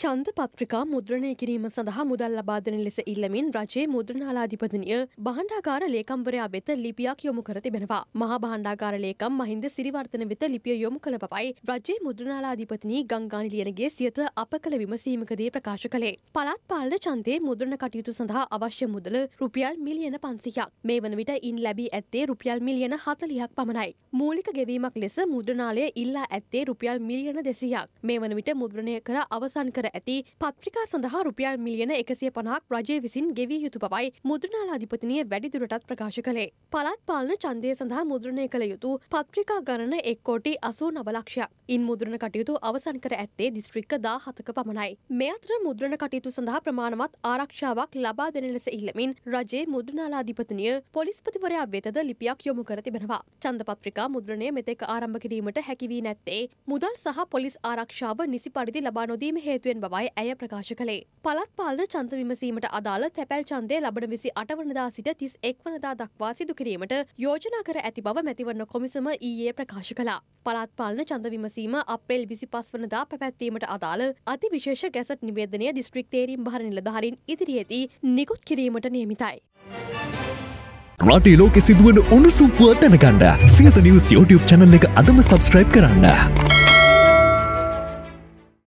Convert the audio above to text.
චන්ද පත්‍රිකා මුද්‍රණය කිරීම සඳහා මුදල් ලබාදන ලෙස ඉල්ලමින් රජයේ මුද්‍රණාලාධිපතිනිය බහණ්ඩාකාර ලේකම්වරයා වෙත ලිපියක් යොමු කර තිබෙනවා. මහා බහණ්ඩාකාර ලේකම් මහින්ද සිරිවර්ධන වෙත ලිපිය යොමු කළ බවයි රජයේ මුද්‍රණාලාධිපතිනී ගංගානි ලියනගේ සියත අප කළ විමසීමකදී ප්‍රකාශ කළේ. පළාත් පාලන ඡන්දයේ මුද්‍රණ කටයුතු සඳහා අවශ්‍ය මුදල රුපියල් මිලියන 500ක්. මේ වන විට ඉන් ලැබී ඇත්තේ රුපියල් මිලියන 40ක් පමණයි. මූලික ගෙවීමක් ලෙස මුද්‍රණාලය ඉල්ලා ඇත්තේ රුපියල් මිලියන 200ක්. මේ වන විට මුද්‍රණය කර අවසන් කර කර ඇති පත්්‍රිකා සඳහා රුපියල් මිලියන එකසිය පනහක් රජය විසින් ගෙවී යුතු බවයි මුදුරනාලාධිපතිනය වැඩිදුරටත් ප්‍රකාශ කළේ. පළත් පාලන චන්දය සඳහා මුදුරණය කළ යුතු පත්්‍රිකා ගණන එක්කෝටි අසූ නවලක්ෂයක්. ඉන් මුදුරණ කටයුතු අවසන් කර ඇත්තේ දිස්ත්‍රික්ක දා හතක පමණයි. මේ අතර මුදුරණ කටයුතු සඳහා ප්‍රමාණවත් ආරක්ෂාවක් ලබා දෙන ලෙස ඉල්ලමින් රජයේ මුදුරණාලාධිපතිනිය පොලිස්පතිවරයා වෙතද ලිපියක් යොමු කර තිබෙනවා. චන්ද පත්‍රිකා මුද්‍රණය මෙතෙක් ආරම්භ කිරීමට හැකිවී නැත්තේ මුදල් සහ පොලිස් ආරක්ෂාව නිසි පරිදි ලබා නොදීම හේතුවෙන් ලැබෙන බවයි ඇය ප්‍රකාශ කළේ. පළත් පාලන චන්ත විමසීමට අදාළ තැපැල් ඡන්දය ලබන 28 වනදා සිට 31 වනදා දක්වා සිදු කිරීමට යෝජනා කර ඇති බව මැතිවරණ කොමිසම ඊයේ ප්‍රකාශ කළා. පළාත් පාලන ඡන්ද විමසීම අප්‍රේල් 25 වනදා පැවැත්වීමට අදාළ අතිවිශේෂ ගැසට් නිවේදනය දිස්ත්‍රික් තේරීම් බහර නිලධාරීන් ඉදිරියේදී නිකුත් කිරීමට නියමිතයි. රටේ ලෝකෙ සිදුවන උණුසුම් පුවත් දැනගන්න සියත නිවුස් YouTube channel එක අදම subscribe කරන්න.